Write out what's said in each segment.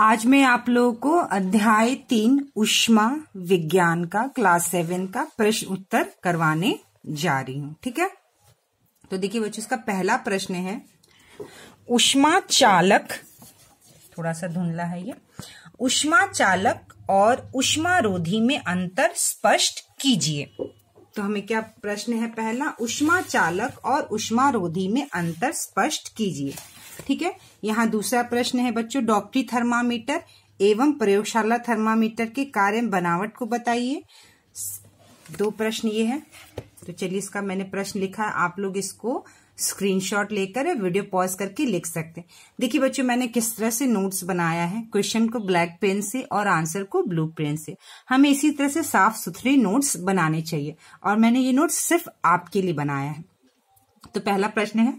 आज मैं आप लोगों को अध्याय तीन उष्मा विज्ञान का क्लास सेवन का प्रश्न उत्तर करवाने जा रही हूं ठीक है तो देखिए बच्चों इसका पहला प्रश्न है उष्मा चालक थोड़ा सा धुंधला है ये उष्मा चालक और उष्मा रोधी में अंतर स्पष्ट कीजिए तो हमें क्या प्रश्न है पहला उष्मा चालक और उष्मा रोधी में अंतर स्पष्ट कीजिए ठीक है यहाँ दूसरा प्रश्न है बच्चों डॉक्टरी थर्मामीटर एवं प्रयोगशाला थर्मामीटर के कार्य बनावट को बताइए दो प्रश्न ये है तो चलिए इसका मैंने प्रश्न लिखा है आप लोग इसको स्क्रीनशॉट लेकर या वीडियो पॉज करके लिख सकते हैं देखिए बच्चों मैंने किस तरह से नोट्स बनाया है क्वेश्चन को ब्लैक पेन से और आंसर को ब्लू पेन से हमें इसी तरह से साफ सुथरे नोट्स बनाने चाहिए और मैंने ये नोट्स सिर्फ आपके लिए बनाया है तो पहला प्रश्न है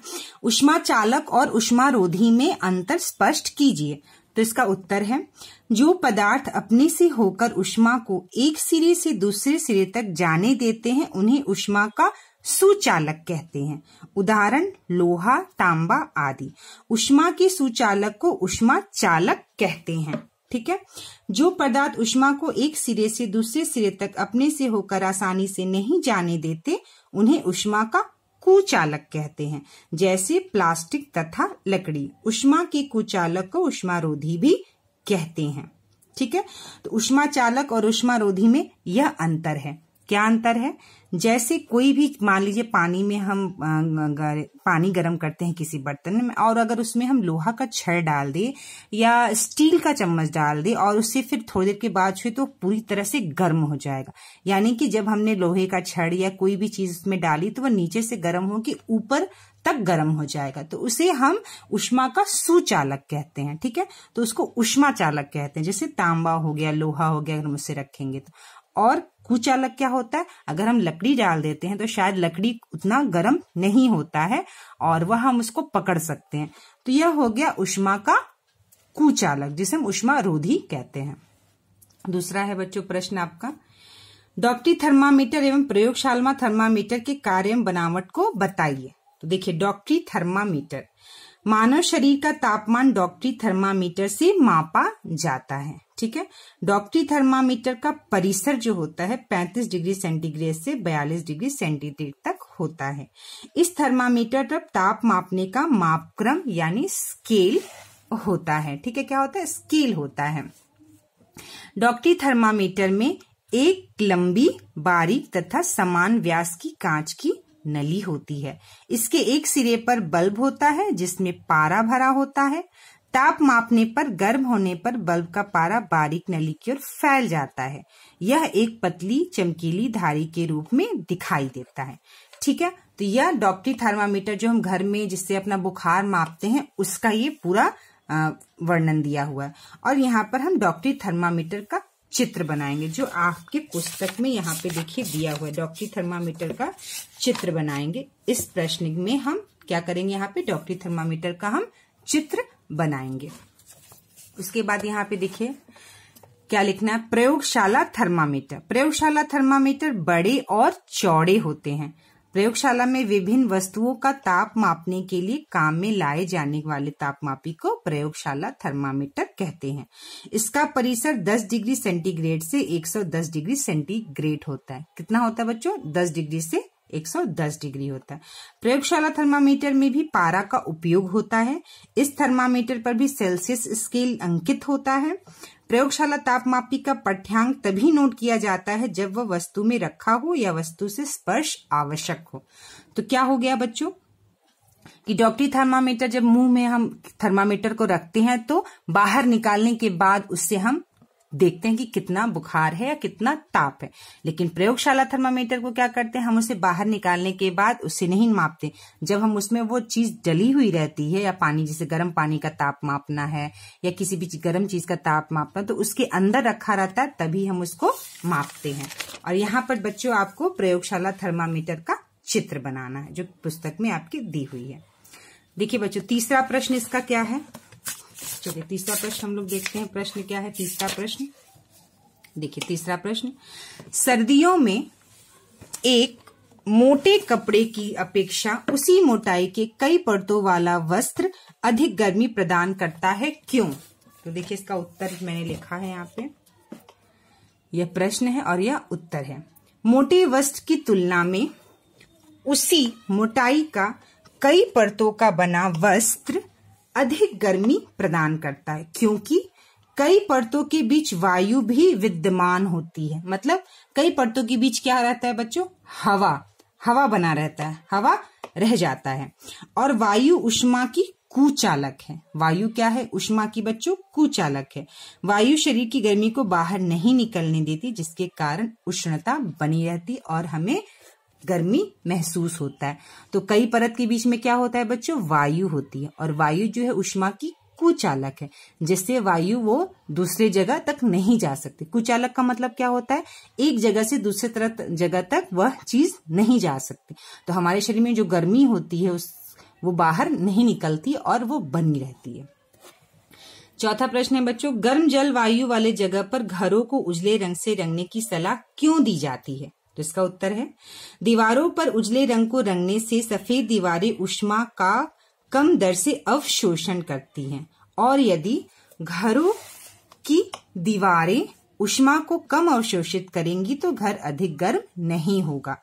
उष्मा चालक और उष्मा रोधी में अंतर स्पष्ट कीजिए तो इसका उत्तर है जो पदार्थ अपने से होकर उष्मा को एक सिरे से दूसरे सिरे तक जाने देते हैं उन्हें उष्मा का सुचालक कहते हैं उदाहरण लोहा तांबा आदि उष्मा के सुचालक को उष्मा चालक कहते हैं ठीक है जो पदार्थ उष्मा को एक सिरे से दूसरे सिरे तक अपने से होकर आसानी से नहीं जाने देते उन्हें उष्मा का कुचालक कहते हैं जैसे प्लास्टिक तथा लकड़ी उष्मा के कुचालक को उष्मारोधी भी कहते हैं ठीक है तो उष्मा चालक और उष्मारोधी में यह अंतर है क्या अंतर है जैसे कोई भी मान लीजिए पानी में हम गर, पानी गर्म करते हैं किसी बर्तन में और अगर उसमें हम लोहा का छड़ डाल दे या स्टील का चम्मच डाल दे और उससे फिर थोड़ी देर के बाद छुए तो पूरी तरह से गर्म हो जाएगा यानी कि जब हमने लोहे का छड़ या कोई भी चीज उसमें डाली तो वह नीचे से गर्म होगी ऊपर तक गर्म हो जाएगा तो उसे हम उष्मा का सुचालक कहते हैं ठीक है तो उसको उष्मा चालक कहते हैं जैसे तांबा हो गया लोहा हो गया अगर हम उसे रखेंगे तो और कुचालक क्या होता है अगर हम लकड़ी डाल देते हैं तो शायद लकड़ी उतना गर्म नहीं होता है और वह हम उसको पकड़ सकते हैं तो यह हो गया उष्मा का कुचालक जिसे हम उष्मा रोधी कहते हैं दूसरा है बच्चों प्रश्न आपका डॉक्टरी थर्मामीटर एवं प्रयोगशाला थर्मामीटर के कार्य बनावट को बताइए तो देखिए डॉक्टरी थर्मामीटर मानव शरीर का तापमान डॉक्टरी थर्मामीटर से मापा जाता है ठीक है डॉक्टरी थर्मामीटर का परिसर जो होता है 35 डिग्री सेंटीग्रेड से 42 डिग्री सेंटीग्रेड तक होता है इस थर्मामीटर पर ताप मापने का मापक्रम यानी स्केल होता है ठीक है क्या होता है स्केल होता है डॉक्टरी थर्मामीटर में एक लंबी बारीक तथा समान व्यास की कांच की नली होती है इसके एक सिरे पर बल्ब होता है जिसमें पारा भरा होता है ताप मापने पर गर्म होने पर बल्ब का पारा बारीक नली की ओर फैल जाता है यह एक पतली चमकीली धारी के रूप में दिखाई देता है ठीक है तो यह डॉक्टरी थर्मामीटर जो हम घर में जिससे अपना बुखार मापते हैं उसका ये पूरा वर्णन दिया हुआ है और यहाँ पर हम डॉक्टरी थर्मामीटर का चित्र बनाएंगे जो आपके पुस्तक में यहाँ पे देखिए दिया हुआ है डॉक्टरी थर्मामीटर का चित्र बनाएंगे इस प्रश्न में हम क्या करेंगे यहाँ पे डॉक्टरी थर्मामीटर का हम चित्र बनाएंगे उसके बाद यहाँ पे देखिए क्या लिखना है प्रयोगशाला थर्मामीटर प्रयोगशाला थर्मामीटर बड़े और चौड़े होते हैं प्रयोगशाला में विभिन्न वस्तुओं का ताप मापने के लिए काम में लाए जाने वाले तापमापी को प्रयोगशाला थर्मामीटर कहते हैं इसका परिसर 10 डिग्री सेंटीग्रेड से 110 डिग्री सेंटीग्रेड होता है कितना होता है बच्चों 10 डिग्री से 110 डिग्री होता है प्रयोगशाला थर्मामीटर में भी पारा का उपयोग होता है इस थर्मामीटर पर भी सेल्सियस स्केल अंकित होता है प्रयोगशाला तापमापी का पठ्यांक तभी नोट किया जाता है जब वह वस्तु में रखा हो या वस्तु से स्पर्श आवश्यक हो तो क्या हो गया बच्चों कि डॉक्टरी थर्मामीटर जब मुंह में हम थर्मामीटर को रखते हैं तो बाहर निकालने के बाद उससे हम देखते हैं कि कितना बुखार है या कितना ताप है लेकिन प्रयोगशाला थर्मामीटर को क्या करते हैं हम उसे बाहर निकालने के बाद उसे नहीं मापते जब हम उसमें वो चीज डली हुई रहती है या पानी जैसे गर्म पानी का ताप मापना है या किसी भी गर्म चीज का ताप मापना तो उसके अंदर रखा रहता है तभी हम उसको मापते हैं और यहाँ पर बच्चों आपको प्रयोगशाला थर्मामीटर का चित्र बनाना है जो पुस्तक में आपकी दी हुई है देखिये बच्चों तीसरा प्रश्न इसका क्या है चलिए तीसरा प्रश्न हम लोग देखते हैं प्रश्न क्या है तीसरा प्रश्न देखिए तीसरा प्रश्न सर्दियों में एक मोटे कपड़े की अपेक्षा उसी मोटाई के कई परतों वाला वस्त्र अधिक गर्मी प्रदान करता है क्यों तो देखिए इसका उत्तर मैंने लिखा है यहाँ पे यह प्रश्न है और यह उत्तर है मोटे वस्त्र की तुलना में उसी मोटाई का कई परतों का बना वस्त्र अधिक गर्मी प्रदान करता है क्योंकि कई परतों के बीच वायु भी विद्यमान होती है मतलब कई परतों के बीच क्या रहता है बच्चों हवा हवा बना रहता है हवा रह जाता है और वायु उष्मा की कुचालक है वायु क्या है उष्मा की बच्चों कुचालक है वायु शरीर की गर्मी को बाहर नहीं निकलने देती जिसके कारण उष्णता बनी रहती और हमें गर्मी महसूस होता है तो कई परत के बीच में क्या होता है बच्चों वायु होती है और वायु जो है उष्मा की कुचालक है जिससे वायु वो दूसरे जगह तक नहीं जा सकती कुचालक का मतलब क्या होता है एक जगह से दूसरे तरह जगह तक वह चीज नहीं जा सकती तो हमारे शरीर में जो गर्मी होती है उस वो बाहर नहीं निकलती और वो बनी रहती है चौथा प्रश्न है बच्चों गर्म जल वायु वाले जगह पर घरों को उजले रंग से रंगने की सलाह क्यों दी जाती है तो इसका उत्तर है दीवारों पर उजले रंग को रंगने से सफेद दीवारें उष्मा का कम दर से अवशोषण करती हैं और यदि घरों की दीवारें उष्मा को कम अवशोषित करेंगी तो घर अधिक गर्म नहीं होगा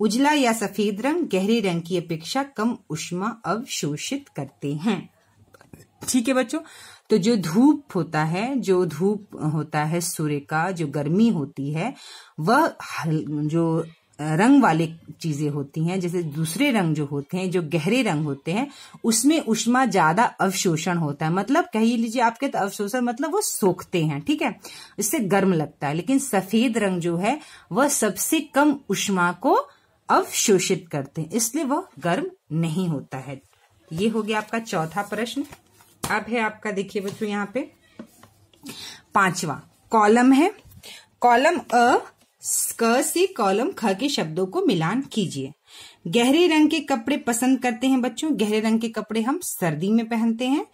उजला या सफेद रंग गहरे रंग की अपेक्षा कम उष्मा अवशोषित करते हैं ठीक है बच्चों तो जो धूप होता है जो धूप होता है सूर्य का जो गर्मी होती है वह जो रंग वाले चीजें होती हैं जैसे दूसरे रंग जो होते हैं जो गहरे रंग होते हैं उसमें उष्मा ज्यादा अवशोषण होता है मतलब कही लीजिए आपके तो अवशोषण मतलब वो सोखते हैं ठीक है इससे गर्म लगता है लेकिन सफेद रंग जो है वह सबसे कम उष्मा को अवशोषित करते हैं इसलिए वह गर्म नहीं होता है ये हो गया आपका चौथा प्रश्न अब है आपका देखिए बच्चों यहाँ पे पांचवा कॉलम है कॉलम अ क से कॉलम ख के शब्दों को मिलान कीजिए गहरे रंग के कपड़े पसंद करते हैं बच्चों गहरे रंग के कपड़े हम सर्दी में पहनते हैं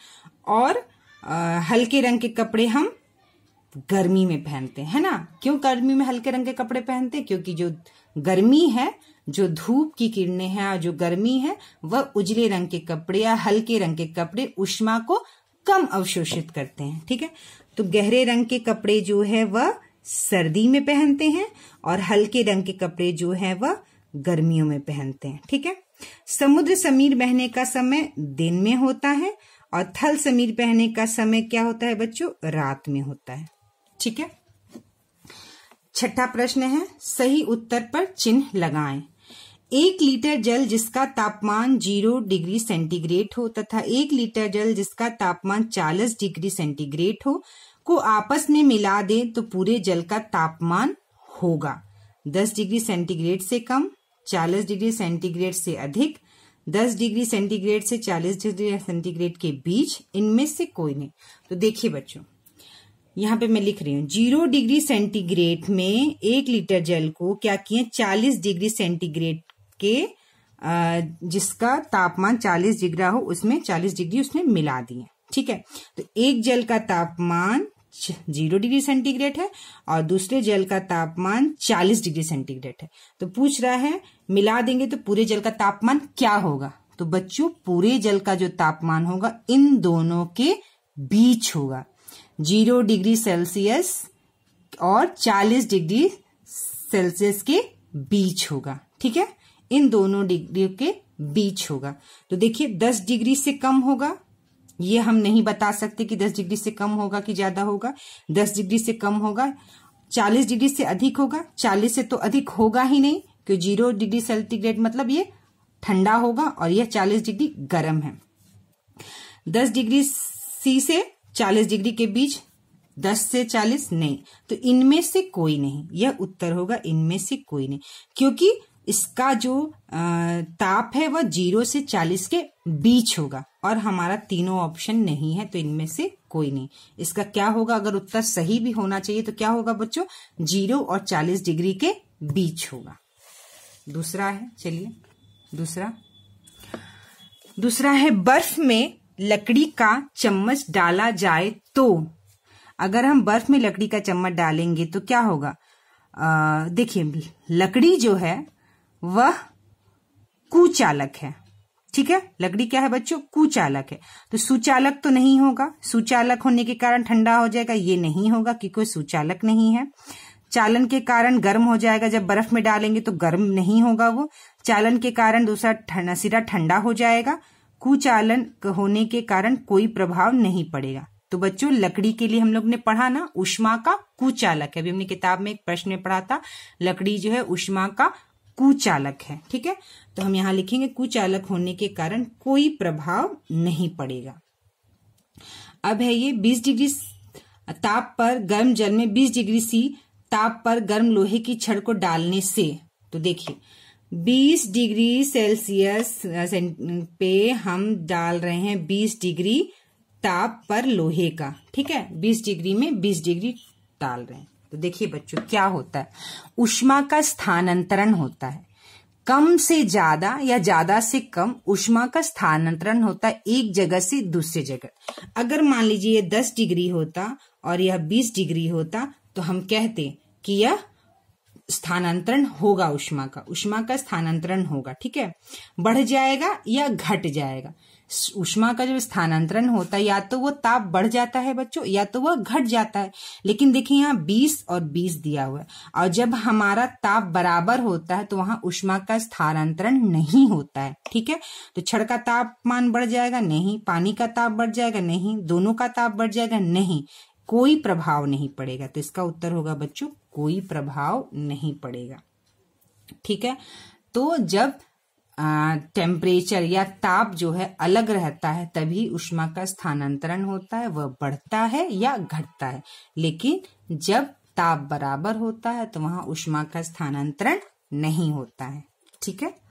और आ, हल्के रंग के कपड़े हम गर्मी में पहनते हैं है ना क्यों गर्मी में हल्के रंग के कपड़े पहनते हैं क्योंकि जो गर्मी है जो धूप की किरणें हैं और जो गर्मी है वह उजले रंग के कपड़े या हल्के रंग के कपड़े उष्मा को कम अवशोषित करते हैं ठीक है तो गहरे रंग के कपड़े जो है वह सर्दी में पहनते हैं और हल्के रंग के कपड़े जो है वह गर्मियों में पहनते हैं ठीक है समुद्र समीर बहने का समय दिन में होता है और थल समीर बहने का समय क्या होता है बच्चों रात में होता है ठीक है छठा प्रश्न है सही उत्तर पर चिन्ह लगाएं एक लीटर जल जिसका तापमान जीरो डिग्री सेंटीग्रेड हो तथा एक लीटर जल जिसका तापमान चालीस डिग्री सेंटीग्रेड हो को आपस में मिला दे तो पूरे जल का तापमान होगा दस डिग्री सेंटीग्रेड से कम चालीस डिग्री सेंटीग्रेड से अधिक दस डिग्री सेंटीग्रेड से चालीस डिग्री सेंटीग्रेड के बीच इनमें से कोई नहीं तो देखिए बच्चों यहाँ पे मैं लिख रही हूँ जीरो डिग्री सेंटीग्रेड में एक लीटर जल को क्या किए चालीस डिग्री सेंटीग्रेड के जिसका तापमान 40 डिग्री हो उसमें 40 डिग्री उसमें मिला दिए ठीक है तो एक जल का तापमान जीरो डिग्री सेंटीग्रेड है और दूसरे जल का तापमान 40 डिग्री सेंटीग्रेड है तो पूछ रहा है मिला देंगे तो पूरे जल का तापमान क्या होगा तो बच्चों पूरे जल का जो तापमान होगा इन दोनों के बीच होगा जीरो डिग्री सेल्सियस और 40 डिग्री सेल्सियस के बीच होगा ठीक है इन दोनों डिग्रियों के बीच होगा तो देखिए दस डिग्री से कम होगा ये हम नहीं बता सकते कि दस डिग्री से कम होगा कि ज्यादा होगा दस डिग्री से कम होगा चालीस डिग्री से अधिक होगा चालीस से तो अधिक होगा ही नहीं क्योंकि जीरो डिग्री सेंटीग्रेड मतलब ये ठंडा होगा और यह चालीस डिग्री गर्म है दस डिग्री सी से चालीस डिग्री के बीच दस से चालीस नहीं तो इनमें से कोई नहीं यह उत्तर होगा इनमें से कोई नहीं क्योंकि इसका जो ताप है वह जीरो से चालीस के बीच होगा और हमारा तीनों ऑप्शन नहीं है तो इनमें से कोई नहीं इसका क्या होगा अगर उत्तर सही भी होना चाहिए तो क्या होगा बच्चों जीरो और चालीस डिग्री के बीच होगा दूसरा है चलिए दूसरा दूसरा है बर्फ में लकड़ी का चम्मच डाला जाए तो अगर हम बर्फ में लकड़ी का चम्मच डालेंगे तो क्या होगा देखिए लकड़ी जो है वह कुचालक है ठीक है लकड़ी क्या है बच्चों कुचालक है तो सुचालक तो नहीं होगा सुचालक होने के कारण ठंडा हो जाएगा ये नहीं होगा कि कोई सुचालक नहीं है चालन के कारण गर्म हो जाएगा जब बर्फ में डालेंगे तो गर्म नहीं होगा वो चालन के कारण दूसरा सिरा ठंडा हो जाएगा कुचालन होने के कारण कोई प्रभाव नहीं पड़ेगा तो बच्चों लकड़ी के लिए हम लोग ने पढ़ा ना उष्मा का कुचालक है अभी हमने किताब में एक प्रश्न में पढ़ा था लकड़ी जो है उष्मा का कुचालक है ठीक है तो हम यहां लिखेंगे कुचालक होने के कारण कोई प्रभाव नहीं पड़ेगा अब है ये 20 डिग्री ताप पर गर्म जल में 20 डिग्री सी ताप पर गर्म लोहे की छड़ को डालने से तो देखिए 20 डिग्री सेल्सियस पे हम डाल रहे हैं 20 डिग्री ताप पर लोहे का ठीक है 20 डिग्री में 20 डिग्री डाल रहे हैं तो देखिए बच्चों क्या होता है उष्मा का स्थानांतरण होता है कम से ज्यादा या ज्यादा से कम उष्मा का स्थानांतरण होता है एक जगह से दूसरे जगह अगर मान लीजिए यह दस डिग्री होता और यह बीस डिग्री होता तो हम कहते कि यह स्थानांतरण होगा उष्मा का उष्मा का स्थानांतरण होगा ठीक है बढ़ जाएगा या घट जाएगा उष्मा का जब स्थानांतरण होता है या तो वो ताप बढ़ जाता है बच्चों या तो वह घट जाता है लेकिन देखिए यहाँ 20 और 20 दिया हुआ है और जब हमारा ताप बराबर होता है तो वहां उष्मा का स्थानांतरण नहीं होता है ठीक है तो छड़ का तापमान बढ़ जाएगा नहीं पानी का ताप बढ़ जाएगा नहीं दोनों का ताप बढ़ जाएगा नहीं कोई प्रभाव नहीं पड़ेगा तो इसका उत्तर होगा बच्चों कोई प्रभाव नहीं पड़ेगा ठीक है तो जब टेम्परेचर या ताप जो है अलग रहता है तभी उष्मा का स्थानांतरण होता है वह बढ़ता है या घटता है लेकिन जब ताप बराबर होता है तो वहां उष्मा का स्थानांतरण नहीं होता है ठीक है